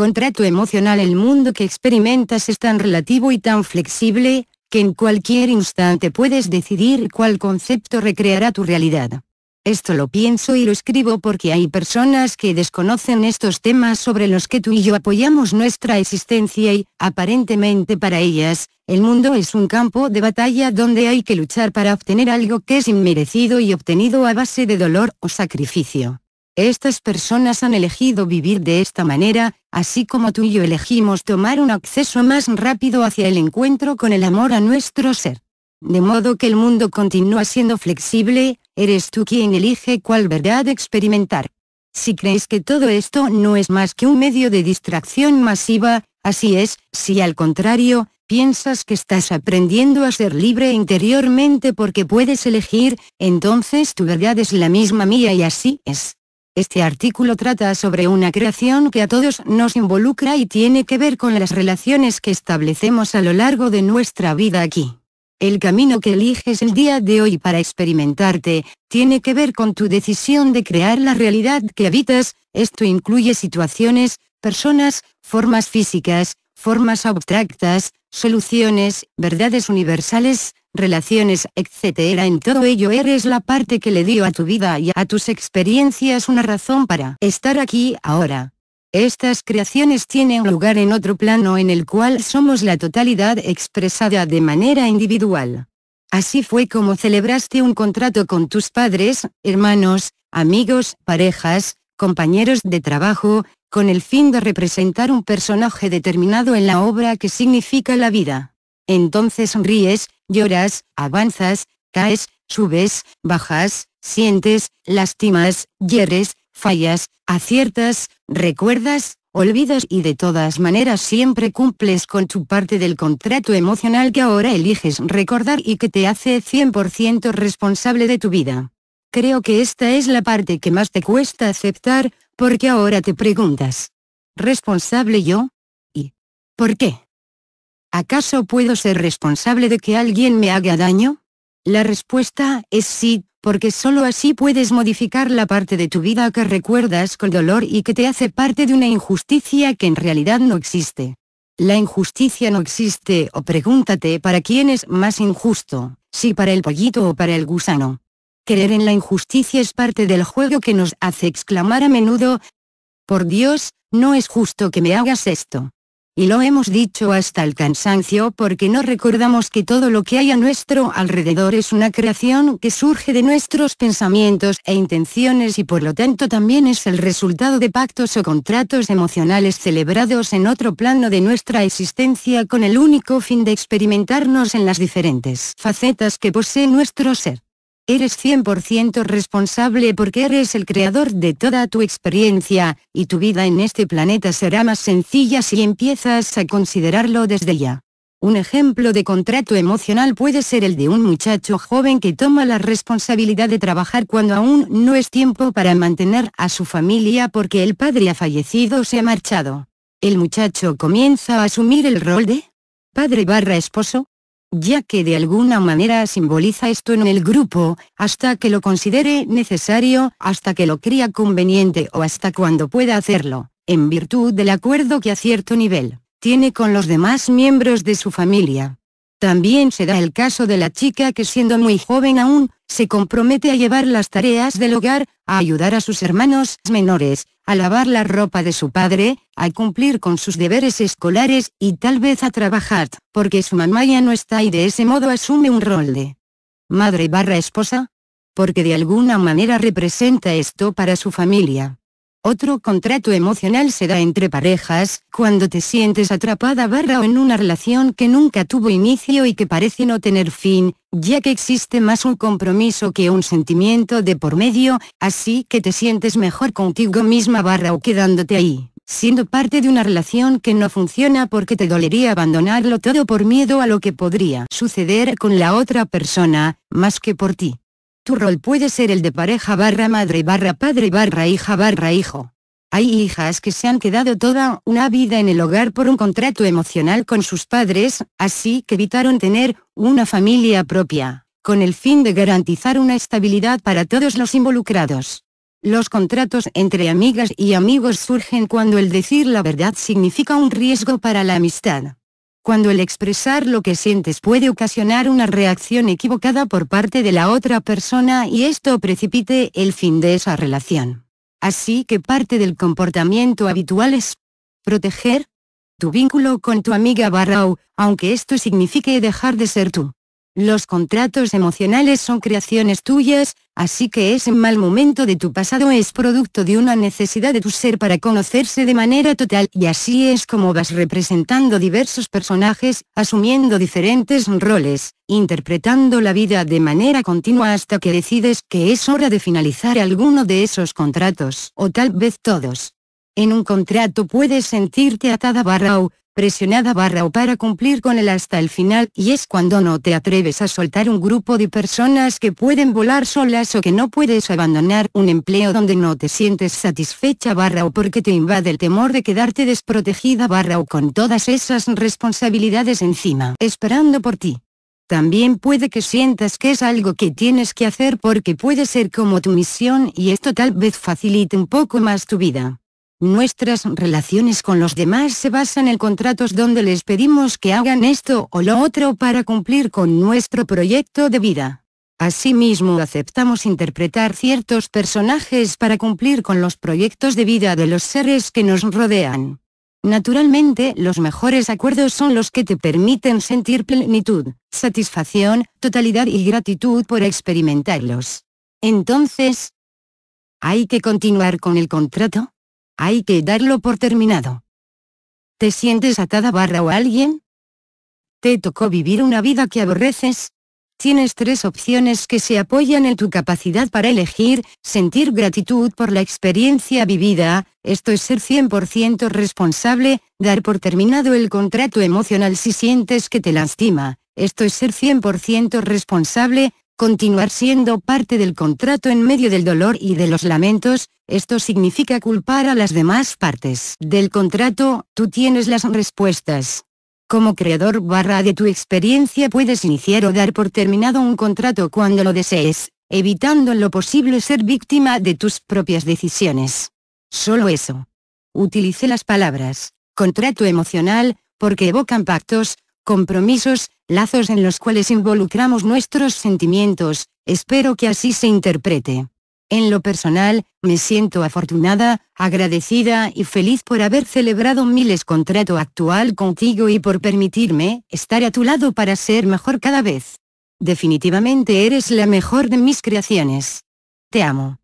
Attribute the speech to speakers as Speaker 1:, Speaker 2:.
Speaker 1: contrato emocional el mundo que experimentas es tan relativo y tan flexible, que en cualquier instante puedes decidir cuál concepto recreará tu realidad. Esto lo pienso y lo escribo porque hay personas que desconocen estos temas sobre los que tú y yo apoyamos nuestra existencia y, aparentemente para ellas, el mundo es un campo de batalla donde hay que luchar para obtener algo que es inmerecido y obtenido a base de dolor o sacrificio. Estas personas han elegido vivir de esta manera, así como tú y yo elegimos tomar un acceso más rápido hacia el encuentro con el amor a nuestro ser. De modo que el mundo continúa siendo flexible, eres tú quien elige cuál verdad experimentar. Si crees que todo esto no es más que un medio de distracción masiva, así es, si al contrario, piensas que estás aprendiendo a ser libre interiormente porque puedes elegir, entonces tu verdad es la misma mía y así es. Este artículo trata sobre una creación que a todos nos involucra y tiene que ver con las relaciones que establecemos a lo largo de nuestra vida aquí. El camino que eliges el día de hoy para experimentarte, tiene que ver con tu decisión de crear la realidad que habitas, esto incluye situaciones, personas, formas físicas, formas abstractas, soluciones, verdades universales, relaciones, etc. En todo ello eres la parte que le dio a tu vida y a tus experiencias una razón para estar aquí ahora. Estas creaciones tienen lugar en otro plano en el cual somos la totalidad expresada de manera individual. Así fue como celebraste un contrato con tus padres, hermanos, amigos, parejas, compañeros de trabajo, con el fin de representar un personaje determinado en la obra que significa la vida entonces ríes, lloras, avanzas, caes, subes, bajas, sientes, lastimas, hieres, fallas, aciertas, recuerdas, olvidas y de todas maneras siempre cumples con tu parte del contrato emocional que ahora eliges recordar y que te hace 100% responsable de tu vida. Creo que esta es la parte que más te cuesta aceptar, porque ahora te preguntas. ¿Responsable yo? ¿Y por qué? ¿Acaso puedo ser responsable de que alguien me haga daño? La respuesta es sí, porque sólo así puedes modificar la parte de tu vida que recuerdas con dolor y que te hace parte de una injusticia que en realidad no existe. La injusticia no existe o pregúntate para quién es más injusto, si para el pollito o para el gusano. Creer en la injusticia es parte del juego que nos hace exclamar a menudo, por Dios, no es justo que me hagas esto. Y lo hemos dicho hasta el cansancio porque no recordamos que todo lo que hay a nuestro alrededor es una creación que surge de nuestros pensamientos e intenciones y por lo tanto también es el resultado de pactos o contratos emocionales celebrados en otro plano de nuestra existencia con el único fin de experimentarnos en las diferentes facetas que posee nuestro ser eres 100% responsable porque eres el creador de toda tu experiencia, y tu vida en este planeta será más sencilla si empiezas a considerarlo desde ya. Un ejemplo de contrato emocional puede ser el de un muchacho joven que toma la responsabilidad de trabajar cuando aún no es tiempo para mantener a su familia porque el padre ha fallecido o se ha marchado. El muchacho comienza a asumir el rol de padre barra esposo, ya que de alguna manera simboliza esto en el grupo, hasta que lo considere necesario, hasta que lo crea conveniente o hasta cuando pueda hacerlo, en virtud del acuerdo que a cierto nivel, tiene con los demás miembros de su familia. También se da el caso de la chica que siendo muy joven aún, se compromete a llevar las tareas del hogar, a ayudar a sus hermanos menores, a lavar la ropa de su padre, a cumplir con sus deberes escolares y tal vez a trabajar, porque su mamá ya no está y de ese modo asume un rol de madre barra esposa, porque de alguna manera representa esto para su familia. Otro contrato emocional se da entre parejas, cuando te sientes atrapada barra o en una relación que nunca tuvo inicio y que parece no tener fin, ya que existe más un compromiso que un sentimiento de por medio, así que te sientes mejor contigo misma barra o quedándote ahí, siendo parte de una relación que no funciona porque te dolería abandonarlo todo por miedo a lo que podría suceder con la otra persona, más que por ti. Tu rol puede ser el de pareja barra madre barra padre barra hija barra hijo. Hay hijas que se han quedado toda una vida en el hogar por un contrato emocional con sus padres, así que evitaron tener una familia propia, con el fin de garantizar una estabilidad para todos los involucrados. Los contratos entre amigas y amigos surgen cuando el decir la verdad significa un riesgo para la amistad cuando el expresar lo que sientes puede ocasionar una reacción equivocada por parte de la otra persona y esto precipite el fin de esa relación. Así que parte del comportamiento habitual es proteger tu vínculo con tu amiga barra aunque esto signifique dejar de ser tú. Los contratos emocionales son creaciones tuyas, así que ese mal momento de tu pasado es producto de una necesidad de tu ser para conocerse de manera total y así es como vas representando diversos personajes, asumiendo diferentes roles, interpretando la vida de manera continua hasta que decides que es hora de finalizar alguno de esos contratos, o tal vez todos. En un contrato puedes sentirte atada barra o, presionada barra o para cumplir con él hasta el final y es cuando no te atreves a soltar un grupo de personas que pueden volar solas o que no puedes abandonar un empleo donde no te sientes satisfecha barra o porque te invade el temor de quedarte desprotegida barra o con todas esas responsabilidades encima esperando por ti. También puede que sientas que es algo que tienes que hacer porque puede ser como tu misión y esto tal vez facilite un poco más tu vida Nuestras relaciones con los demás se basan en contratos donde les pedimos que hagan esto o lo otro para cumplir con nuestro proyecto de vida. Asimismo aceptamos interpretar ciertos personajes para cumplir con los proyectos de vida de los seres que nos rodean. Naturalmente, los mejores acuerdos son los que te permiten sentir plenitud, satisfacción, totalidad y gratitud por experimentarlos. Entonces, ¿hay que continuar con el contrato? hay que darlo por terminado. ¿Te sientes atada barra o alguien? ¿Te tocó vivir una vida que aborreces? Tienes tres opciones que se apoyan en tu capacidad para elegir, sentir gratitud por la experiencia vivida, esto es ser 100% responsable, dar por terminado el contrato emocional si sientes que te lastima, esto es ser 100% responsable, continuar siendo parte del contrato en medio del dolor y de los lamentos, esto significa culpar a las demás partes del contrato, tú tienes las respuestas. Como creador barra de tu experiencia puedes iniciar o dar por terminado un contrato cuando lo desees, evitando en lo posible ser víctima de tus propias decisiones. Solo eso. Utilice las palabras, contrato emocional, porque evocan pactos, compromisos, lazos en los cuales involucramos nuestros sentimientos, espero que así se interprete. En lo personal, me siento afortunada, agradecida y feliz por haber celebrado miles contrato actual contigo y por permitirme estar a tu lado para ser mejor cada vez. Definitivamente eres la mejor de mis creaciones. Te amo.